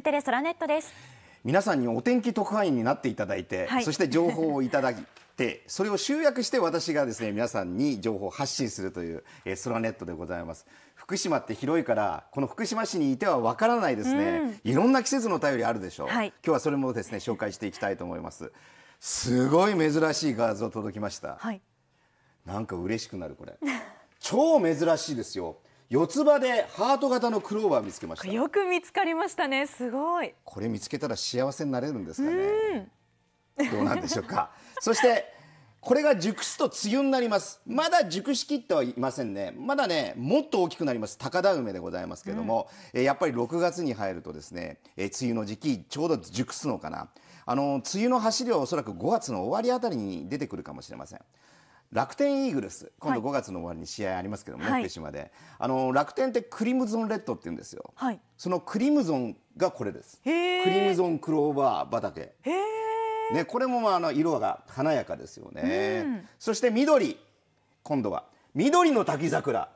テレソラネットです皆さんにお天気特派員になっていただいて、はい、そして情報をいただいて それを集約して私がですね皆さんに情報を発信するという、えー、ソラネットでございます福島って広いからこの福島市にいてはわからないですね、いろんな季節の便りあるでしょう、はい、今日はそれもですね紹介していきたいと思いますすごい珍しい画像届きました、はい、なんか嬉しくなるこれ超珍しいですよ四つ葉でハート型のクローバー見つけましたよく見つかりましたねすごいこれ見つけたら幸せになれるんですかねどうなんでしょうかそしてこれが熟すと梅雨になりますまだ熟しきってはいませんねまだねもっと大きくなります高田梅でございますけれども、うん、えやっぱり6月に入るとですね、え梅雨の時期ちょうど熟すのかなあの梅雨の走りはおそらく5月の終わりあたりに出てくるかもしれません楽天イーグルス今度5月の終わりに試合ありますけどもね、はい、福島であの楽天ってクリムゾンレッドって言うんですよ、はい、そのクリムゾンがこれですクリムゾンクローバー畑ね、これもまああの色が華やかですよね、うん、そして緑今度は緑の滝桜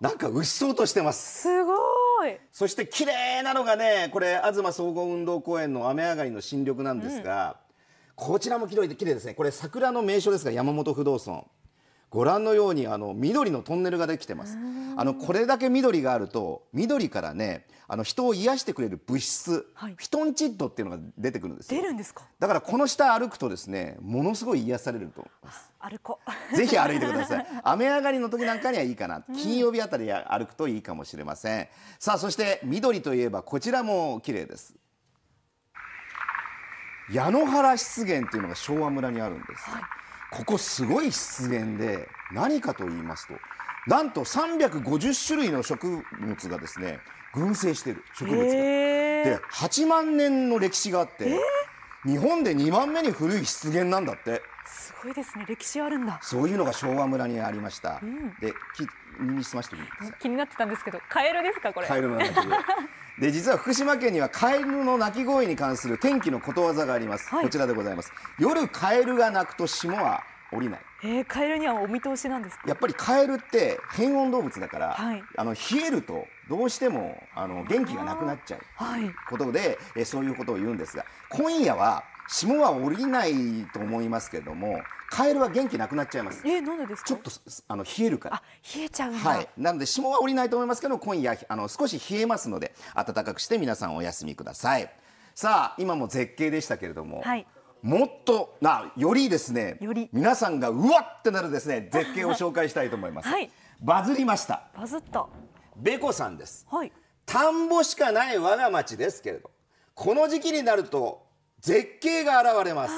なんかうっそうとしてますすごいそして綺麗なのがねこれ東総合運動公園の雨上がりの新緑なんですが、うんこちらもきれいですねこれ桜の名所ですが山本不動尊ご覧のようにあの緑のトンネルができてます。あのこれだけ緑があると緑からねあの人を癒してくれる物質、はい、フィトンチッドっていうのが出てくるんです出るんですか。だからこの下歩くとですねものすごい癒されると思います。歩こう。ぜひ歩いてください。雨上がりの時なんかにはいいかな。金曜日あたりや歩くといいかもしれません。ん、さあそして緑といえばこちらも綺麗です。矢野原湿原というのが昭和村にあるんです、はい、ここすごい湿原で何かと言いますとなんと350種類の植物がですね群生してる植物が、えー、で8万年の歴史があって、えー、日本で2番目に古い湿原なんだってすごいですね歴史あるんだそういうのが昭和村にありました、うん、でき耳にしましてす。気になってたんですけどカエルですかこれカエルの鳴き声 で実は福島県にはカエルの鳴き声に関する天気のことわざがあります、はい、こちらでございます夜カエルが鳴くと霜は降りないえー、カエルにはお見通しなんですやっぱりカエルって変温動物だから、はい、あの冷えるとどうしてもあの元気がなくなっちゃうことで、えそういうことを言うんですが今夜は霜は降りないと思いますけどもカエルは元気なくなっちゃいますえなんでですかちょっとあの冷えるから冷えちゃうんはいなので霜は降りないと思いますけど今夜あの少し冷えますので暖かくして皆さんお休みくださいさあ今も絶景でしたけれども、はい、もっとなよりですね皆さんがうわってなるですね絶景を紹介したいと思います、はい、バズりましたバズったべこさんです、はい、田んぼしかない我が町ですけれどこの時期になると絶景が現れます。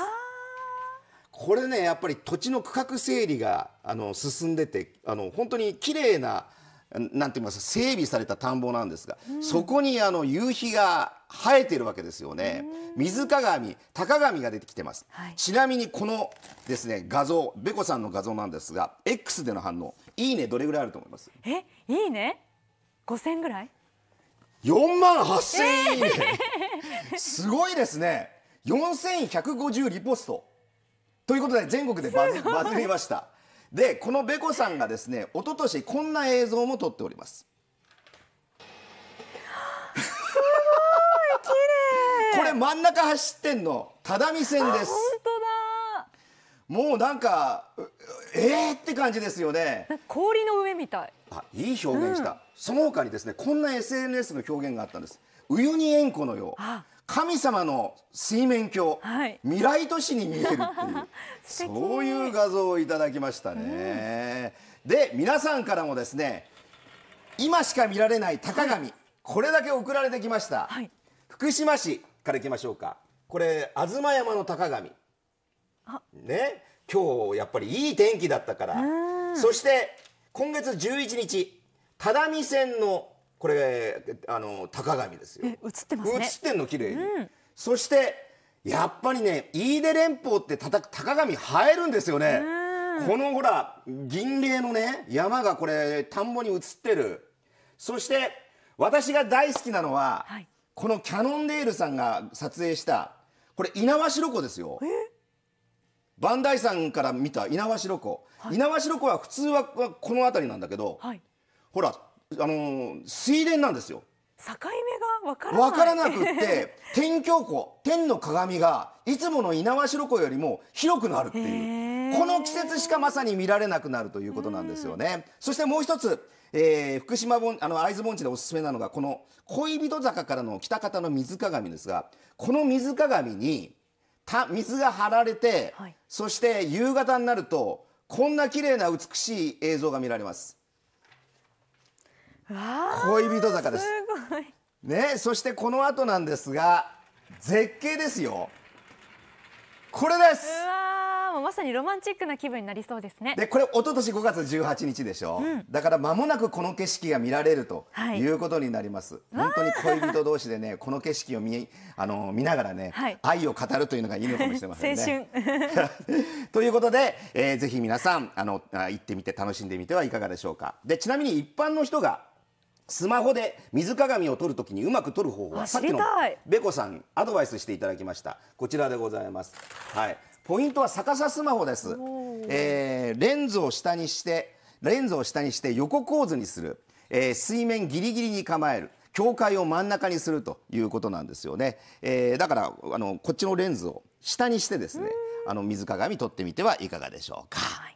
これねやっぱり土地の区画整理があの進んでてあの本当に綺麗ななんて言います整備された田んぼなんですが、うん、そこにあの夕日が生えてるわけですよね。水鏡、高鏡が出てきてます、はい、ちなみにこのですね画像、べこさんの画像なんですが、X での反応、いいねどれぐらいあると思います？え、いいね？五千ぐらい？四万八千いいね、えー、すごいですね。4150リポストということで全国でバズバズりましたでこのべこさんがですね一昨年こんな映像も撮っておりますこれ真ん中走ってんの只見線ですもうなんかえーって感じですよね氷の上みたいあいい表現した、うん、その他にですねこんな SNS の表現があったんですウユニ塩湖のよう神様の水面鏡、はい、未来都市に見えるっていう そういう画像をいただきましたね、うん、で皆さんからもですね今しか見られない高神、はい、これだけ送られてきました、はい、福島市からいきましょうかこれ東山の高神ね今日やっぱりいい天気だったからそして今月11日只見線のこれあの高紙ですよ。映ってます、ね、ってんの綺麗に、うん、そしてやっぱりね飯出連峰ってたた高紙映えるんですよね。このほら銀嶺のね山がこれ田んぼに映ってる。そして私が大好きなのは、はい、このキャノンデールさんが撮影したこれ猪苗代湖ですよ。磐梯山から見た猪苗代湖、はい、猪苗代湖は普通はこの辺りなんだけど、はい、ほらあの水田なんですよ境目が分からない分からなくって 天鏡湖天の鏡がいつもの猪苗代湖よりも広くなるっていうこの季節しかまさに見られなくなるということなんですよね。そしてもう一つえー、福島盆あの会津盆地でおすすめなのがこの恋人坂からの北方の水鏡ですがこの水鏡にた水が張られて、はい、そして夕方になるとこんな綺麗な美しい映像が見られます。恋人坂です。ね、そしてこの後なんですが、絶景ですよ。これです。もうまさにロマンチックな気分になりそうですね。で、これ一昨年5月18日でしょ。うん、だから間もなくこの景色が見られるということになります。はい、本当に恋人同士でね、この景色を見あの見ながらね、はい、愛を語るというのがいいのかもしれませんね。ということで、えー、ぜひ皆さんあの行ってみて楽しんでみてはいかがでしょうか。で、ちなみに一般の人がスマホで水鏡を撮るときにうまく撮る方法はさっきのベコさんアドバイスしていただきましたこちらでございます、はい、ポイントは逆さスマホです、えー、レンズを下にしてレンズを下にして横構図にする、えー、水面ギリギリに構える境界を真ん中にするということなんですよね、えー、だからあのこっちのレンズを下にしてですねあの水鏡撮ってみてはいかがでしょうか。はい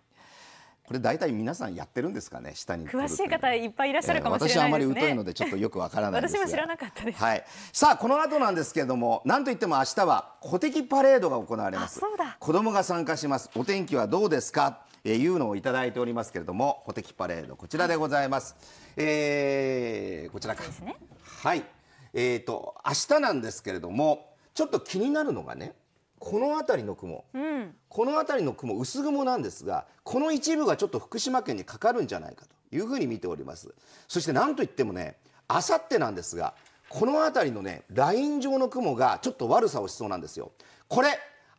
これ大体皆さんやってるんですかね下に詳しい方いっぱいいらっしゃるかもしれない、ねえー、私あまり疎いのでちょっとよくわからない私も知らなかったです、はい、さあこの後なんですけれどもなんと言っても明日は古敵パレードが行われます子供が参加しますお天気はどうですかえー、いうのをいただいておりますけれども古敵パレードこちらでございます、えー、こちらか、です、ね、はいえーと、と明日なんですけれどもちょっと気になるのがねこの辺りの雲、うん、この辺りの雲薄雲なんですがこの一部がちょっと福島県にかかるんじゃないかというふうに見ておりますそして何といってもねあさってなんですがこの辺りのねライン状の雲がちょっと悪さをしそうなんですよこれ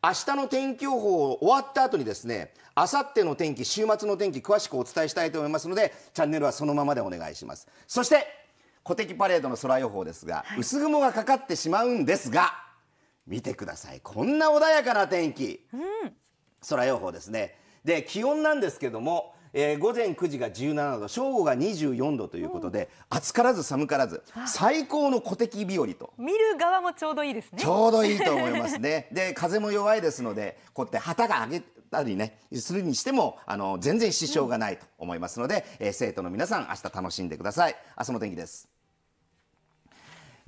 明日の天気予報終わった後にですねあさっての天気週末の天気詳しくお伝えしたいと思いますのでチャンネルはそのままでお願いしますそして「古敵パレード」の空予報ですが、はい、薄雲がかかってしまうんですが見てくださいこんな穏やかな天気、うん、空予報ですねで気温なんですけども、えー、午前9時が17度正午が24度ということで、うん、暑からず寒からず最高の小敵日和と見る側もちょうどいいですねちょうどいいと思いますね で風も弱いですのでこうやって旗が上げたりねするにしてもあの全然支障がないと思いますので、うん、えー、生徒の皆さん明日楽しんでください明日の天気です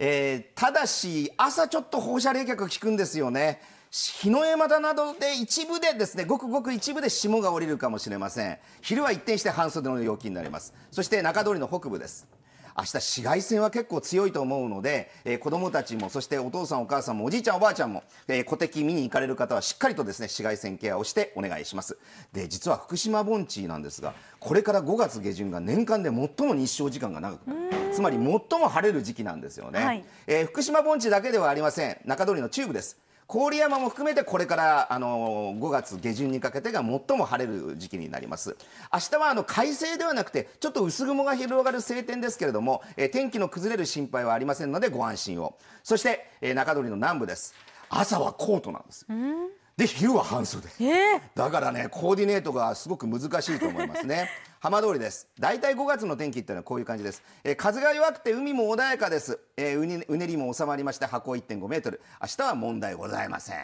えー、ただし朝ちょっと放射冷却が効くんですよね日の山だなどで一部でですねごくごく一部で霜が降りるかもしれません昼は一転して半袖の陽気になりますそして中通りの北部です明日紫外線は結構強いと思うので、えー、子供たちもそしてお父さんお母さんもおじいちゃんおばあちゃんも、えー、小敵見に行かれる方はしっかりとですね紫外線ケアをしてお願いしますで実は福島盆地なんですがこれから5月下旬が年間で最も日照時間が長くなるつまり最も晴れる時期なんですよね、はい、えー、福島盆地だけではありません中通りの中部です郡山も含めてこれからあの5月下旬にかけてが最も晴れる時期になります明日はあの快晴ではなくてちょっと薄雲が広がる晴天ですけれども、えー、天気の崩れる心配はありませんのでご安心をそして、えー、中通りの南部です朝はコートなんです、うんで昼は半袖、えー、だからねコーディネートがすごく難しいと思いますね 浜通りです大体5月の天気っていうのはこういう感じです、えー、風が弱くて海も穏やかです、えー、うねうねりも収まりまして箱1.5メートル明日は問題ございません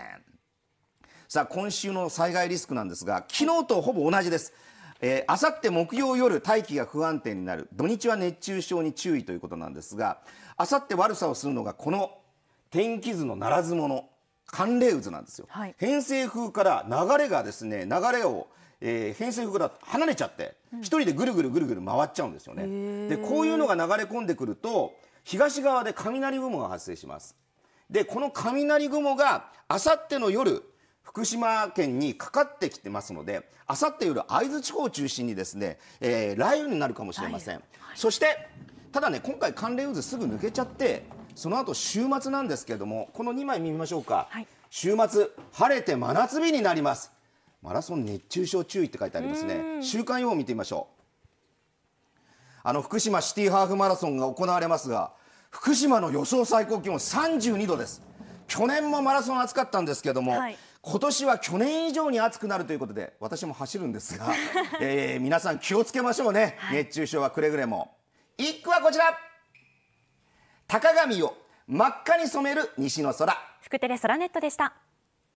さあ今週の災害リスクなんですが昨日とほぼ同じですあさって木曜夜大気が不安定になる土日は熱中症に注意ということなんですがあさって悪さをするのがこの天気図のならず者寒冷渦なんですよ、はい、偏西風から流れがですね流れを、えー、偏西風から離れちゃって、うん、一人でぐるぐるぐるぐる回っちゃうんですよねでこういうのが流れ込んでくると東側で雷雲が発生しますでこの雷雲があさっての夜福島県にかかってきてますのであさって夜会津地方を中心にですね、えー、雷雨になるかもしれません、はいはい、そしてただね今回寒冷渦すぐ抜けちゃってその後週末なんですけれども、この2枚見ましょうか、はい、週末、晴れて真夏日になります、マラソン熱中症注意って書いてありますね、週間予報見てみましょう。あの福島シティハーフマラソンが行われますが、福島の予想最高気温32度です。去年もマラソン暑かったんですけれども、はい、今年は去年以上に暑くなるということで、私も走るんですが、えー、皆さん気をつけましょうね、熱中症はくれぐれも。一句はこちら高髪を真っ赤に染める西の空福テレソラネットでした